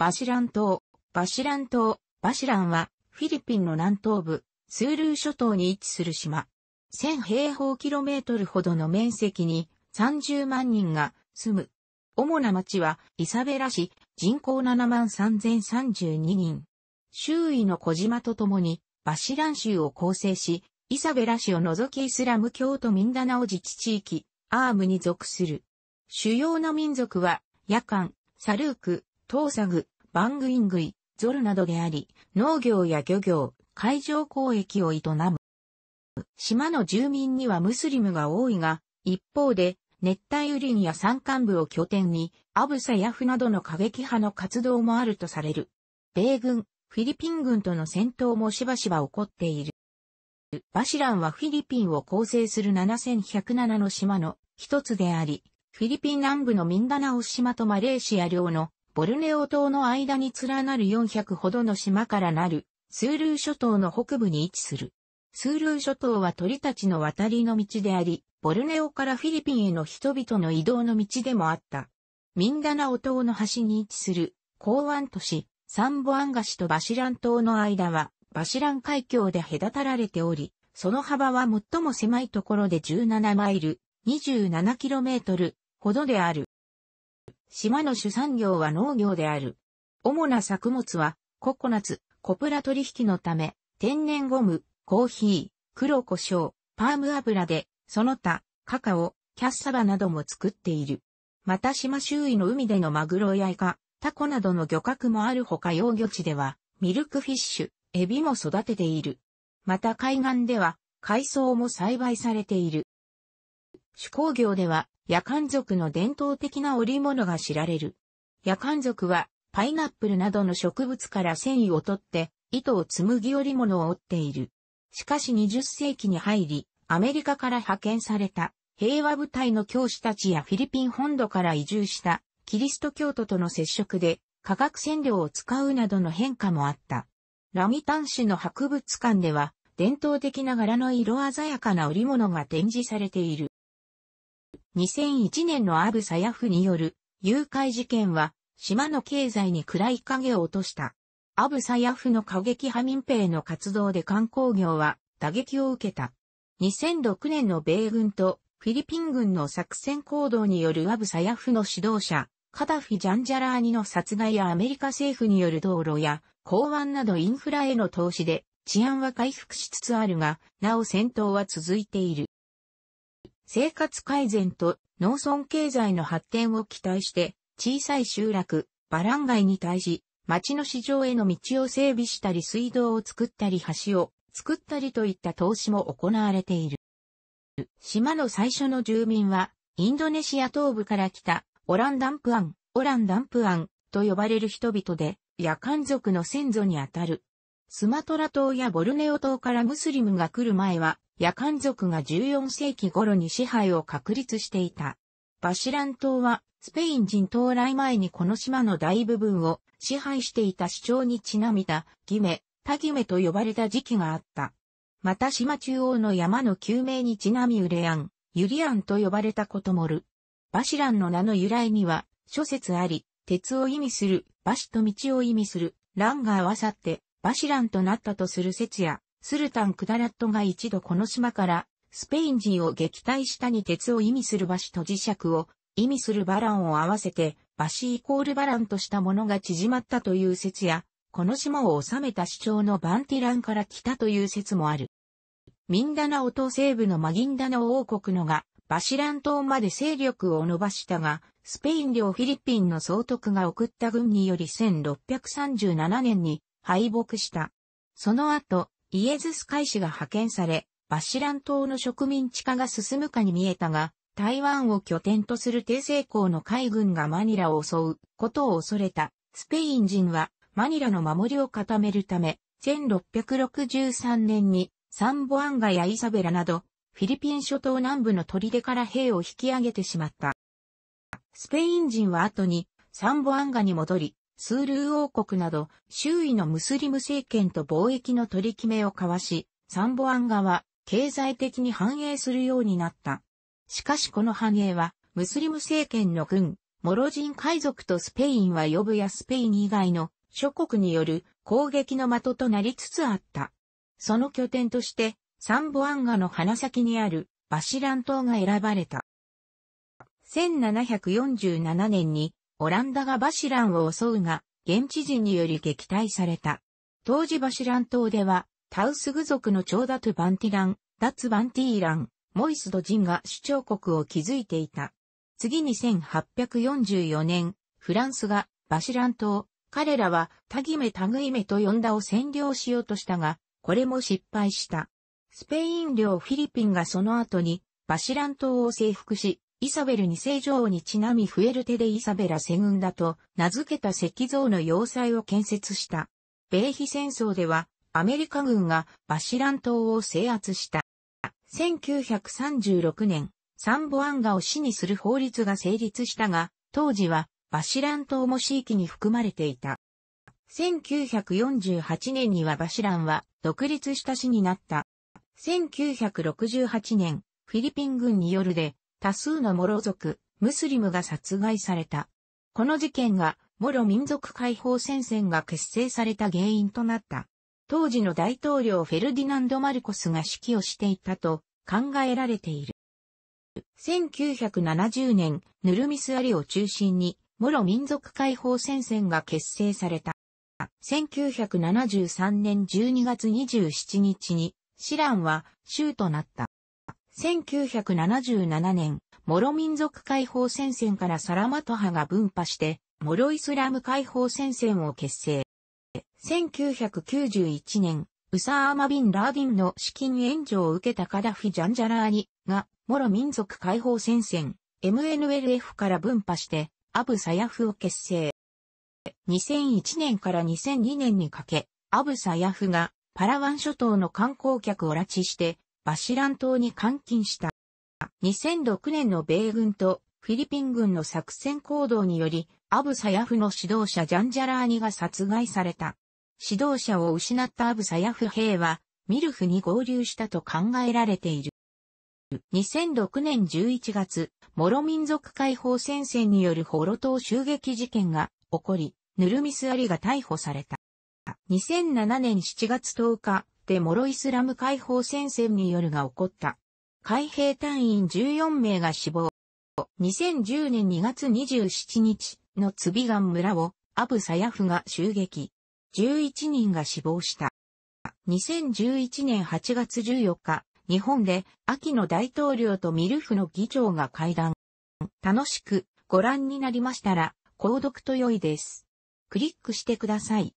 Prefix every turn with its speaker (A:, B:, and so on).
A: バシラン島。バシラン島、バシランは、フィリピンの南東部、スールー諸島に位置する島。1000平方キロメートルほどの面積に30万人が住む。主な町はイサベラ市人口7万3032人。周囲の小島とともにバシラン州を構成し、イサベラ市を除きイスラム教徒ミンダナオ自治地域、アームに属する。主要な民族は、ヤカン、サルーク、トーサグ、バングイングイ、ゾルなどであり、農業や漁業、海上交易を営む。島の住民にはムスリムが多いが、一方で、熱帯雨林や山間部を拠点に、アブサヤフなどの過激派の活動もあるとされる。米軍、フィリピン軍との戦闘もしばしば起こっている。バシランはフィリピンを構成する7107の島の一つであり、フィリピン南部のミンダナオ島とマレーシア領のボルネオ島の間に連なる400ほどの島からなる、スールー諸島の北部に位置する。スールー諸島は鳥たちの渡りの道であり、ボルネオからフィリピンへの人々の移動の道でもあった。ミンダナオ島の端に位置する、港湾都市、サンボアンガ市とバシラン島の間は、バシラン海峡で隔たられており、その幅は最も狭いところで17マイル、27キロメートルほどである。島の主産業は農業である。主な作物は、ココナッツ、コプラ取引のため、天然ゴム、コーヒー、黒胡椒、パーム油で、その他、カカオ、キャッサバなども作っている。また島周囲の海でのマグロやイカ、タコなどの漁獲もあるほか養魚地では、ミルクフィッシュ、エビも育てている。また海岸では、海藻も栽培されている。手工業では、夜間族の伝統的な織物が知られる。夜間族は、パイナップルなどの植物から繊維を取って、糸を紡ぎ織物を織っている。しかし20世紀に入り、アメリカから派遣された平和部隊の教師たちやフィリピン本土から移住したキリスト教徒との接触で化学染料を使うなどの変化もあった。ラミタン市の博物館では伝統的な柄の色鮮やかな織物が展示されている。2001年のアブ・サヤフによる誘拐事件は島の経済に暗い影を落とした。アブ・サヤフの過激派民兵の活動で観光業は打撃を受けた。2006年の米軍とフィリピン軍の作戦行動によるアブ・サヤフの指導者、カダフィ・ジャンジャラーニの殺害やアメリカ政府による道路や港湾などインフラへの投資で治安は回復しつつあるが、なお戦闘は続いている。生活改善と農村経済の発展を期待して、小さい集落、バラン街に対し、町の市場への道を整備したり水道を作ったり橋を作ったりといった投資も行われている。島の最初の住民は、インドネシア東部から来たオランダンプアン、オランダンプアンと呼ばれる人々で、夜間族の先祖にあたる。スマトラ島やボルネオ島からムスリムが来る前は、夜間族が14世紀頃に支配を確立していた。バシラン島は、スペイン人到来前にこの島の大部分を支配していた主張にちなみた、ギメ、タギメと呼ばれた時期があった。また島中央の山の救命にちなみウレアン、ユリアンと呼ばれたこともる。バシランの名の由来には、諸説あり、鉄を意味する、バシと道を意味する、ランが合わさって、バシランとなったとする説や、スルタン・クダラットが一度この島からスペイン人を撃退したに鉄を意味する橋と磁石を意味するバランを合わせてバシイコールバランとしたものが縮まったという説や、この島を治めた主張のバンティランから来たという説もある。ミンダナオ島西部のマギンダナオ王国のが、バシラン島まで勢力を伸ばしたが、スペイン領フィリピンの総督が送った軍により1637年に敗北した。その後、イエズス海士が派遣され、バシラン島の植民地化が進むかに見えたが、台湾を拠点とする帝政功の海軍がマニラを襲うことを恐れたスペイン人はマニラの守りを固めるため、1663年にサンボアンガやイサベラなどフィリピン諸島南部の砦から兵を引き上げてしまった。スペイン人は後にサンボアンガに戻り、スールー王国など、周囲のムスリム政権と貿易の取り決めを交わし、サンボアンガは経済的に繁栄するようになった。しかしこの繁栄は、ムスリム政権の軍、モロジン海賊とスペインは呼ぶやスペイン以外の諸国による攻撃の的となりつつあった。その拠点として、サンボアンガの鼻先にあるバシラン島が選ばれた。1747年にオランダがバシランを襲うが、現地人により撃退された。当時バシラン島では、タウスグ族の長ダトゥ・バンティラン、ダツ・バンティーラン、モイスド人が主張国を築いていた。次に1844年、フランスがバシラン島、彼らはタギメタグイメと呼んだを占領しようとしたが、これも失敗した。スペイン領フィリピンがその後にバシラン島を征服し、イサベル2世女王にちなみフエルテでイサベラセグンダと名付けた石像の要塞を建設した。米比戦争ではアメリカ軍がバシラン島を制圧した。1936年、サンボアンガを死にする法律が成立したが、当時はバシラン島も地域に含まれていた。1948年にはバシランは独立した市になった。1968年、フィリピン軍によるで多数のモロ族、ムスリムが殺害された。この事件が、モロ民族解放戦線が結成された原因となった。当時の大統領フェルディナンド・マルコスが指揮をしていたと考えられている。1970年、ヌルミスアリを中心に、モロ民族解放戦線が結成された。1973年12月27日に、シランは州となった。1977年、モロ民族解放戦線からサラマト派が分派して、モロイスラム解放戦線を結成。1991年、ウサーマ・ビン・ラーディンの資金援助を受けたカダフィ・ジャンジャラーニが、モロ民族解放戦線、MNLF から分派して、アブ・サヤフを結成。2001年から2002年にかけ、アブ・サヤフがパラワン諸島の観光客を拉致して、バシラン島に監禁した。2006年の米軍とフィリピン軍の作戦行動により、アブサヤフの指導者ジャンジャラーニが殺害された。指導者を失ったアブサヤフ兵は、ミルフに合流したと考えられている。2006年11月、モロ民族解放戦線によるホロ島襲撃事件が起こり、ヌルミスアリが逮捕された。2007年7月10日、してモロイスラム解放戦線によるが起こった。海兵隊員14名が死亡。2010年2月27日のツビガン村をアブ・サヤフが襲撃。11人が死亡した。2011年8月14日、日本で秋の大統領とミルフの議長が会談。楽しくご覧になりましたら、購読と良いです。クリックしてください。